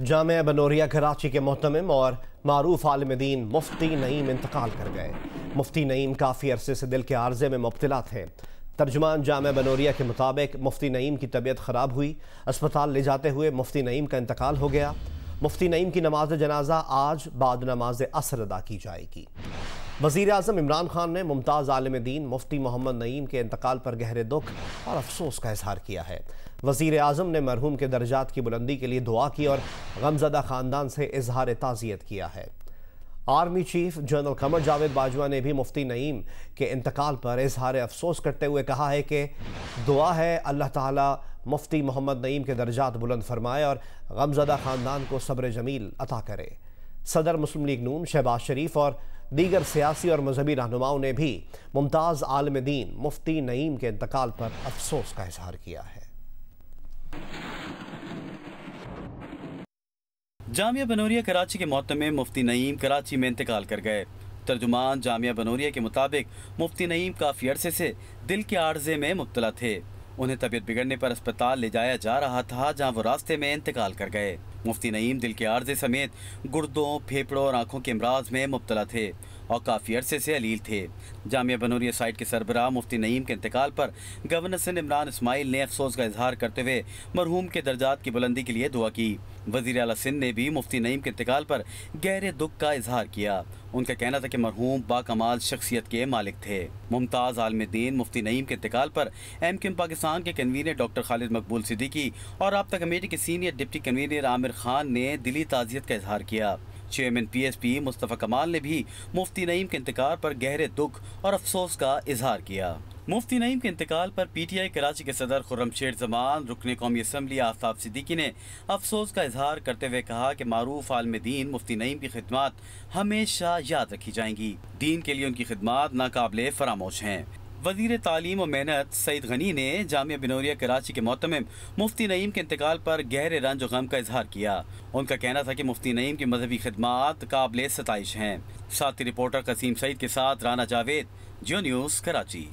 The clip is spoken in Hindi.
जाम बनोरिया कराची के मोहतम और मरूफ आलम दीन मुफ्ती नईम इंतकाल कर गए मुफ्ती नईम काफ़ी अरसे से दिल के आर्जे में मुबतला थे तर्जमान जाम बनोरिया के मुताबिक मुफ्ती नईम की तबीयत ख़राब हुई अस्पताल ले जाते हुए मुफ्ती नईम का इंतकाल हो गया मुफ्ती नईम की नमाज जनाजा आज बाद नमाज असर अदा की जाएगी वजीर अजम इमरान खान ने मुमताज़ आलम दीन मुफ्ती मोहम्मद नईम के इंतकाल पर गहरे दुख और अफसोस का इजहार किया है वजीर अजम ने मरहूम के दर्जात की बुलंदी के लिए दुआ की और गमजदा ख़ानदान से इजहार ताज़ियत किया है army chief general Qamar Javed Bajwa ने भी मुफ्ती नईम के इंतकाल पर इजहार अफसोस करते हुए कहा है कि दुआ है अल्लाह ताला मुफ्ती मोहम्मद नईम के दर्जात बुलंद फरमाए और गमजदा ख़ानदान को सब्र जमील अता करे सदर मुस्लिम लीग नून शहबाज शरीफ और दीगर सियासी और मजहबी रहनुमाओं ने भी मुमताज़ आलम दीन मुफ्ती नईम के इंतकाल पर अफसोस का इजहार किया है जामिया बनौरिया कराची के मौत में मुफ्ती नईम कराची में इंतकाल कर गए तर्जुमान जामिया बनौरिया के मुताबिक मुफ्ती नईम काफ़ी अरसे से दिल के आर्जे में मुबतला थे उन्हें तबीयत बिगड़ने पर अस्पताल ले जाया जा रहा था जहां वो रास्ते में इंतकाल कर गए मुफ्ती नईम दिल के आर्जे समेत गुर्दों फेफड़ों और आंखों के अमराज में मुबतला थे और काफ़ी अरसे से अलील थे जामिया बनूरिया साइट के सरबराह मुफ्ती नईम के इंतकाल पर गवर्नर सिंध इमरान इसमाइल ने अफसोस का इजहार करते हुए मरहूम के दर्जात की बुलंदी के लिए दुआ की वजीर अला सिंध ने भी मुफ्ती नईम के इंतकाल पर गहरे दुख का इजहार किया उनका कहना था कि मरहूम बाकमाल शख्सियत के मालिक थे मुमताज़ आलमद्दीन मुफ्ती नईम के इंतकाल पर एम क्यूम पाकिस्तान के कन्वीनर डॉक्टर खालिद मकबूल सिद्दीकी और रबता कमेटी के senior deputy convener Aamir Khan ने दिली ताजियत का इजहार किया चेयरमैन पीएसपी मुस्तफ़ा कमाल ने भी मुफ्ती नईम के इंतकाल पर गहरे दुख और अफसोस का इजहार किया मुफ्ती नईम के इंतकाल पर पीटीआई कराची के सदर खुर्रम शेर जमान रुकन कौमी असम्बली आफ्ताब सिद्दीकी ने अफसोस का इजहार करते हुए कहा कि मारूफ आलम दीन मुफ्ती नईम की खिदमत हमेशा याद रखी जाएंगी दीन के लिए उनकी खिदमत नाकबले फरामोश हैं वजीर तालीम और मेहनत सईद गनी ने जामिया बिनौरिया कराची के मोतम मुफ्ती नईम के इंतकाल पर गहरे रंज गम का इजहार किया उनका कहना था कि मुफ्ती नईम की मजहबी खदमात काबिल सतश हैं साथी रिपोर्टर कसीम सईद के साथ राना जावेद जियो न्यूज़ कराची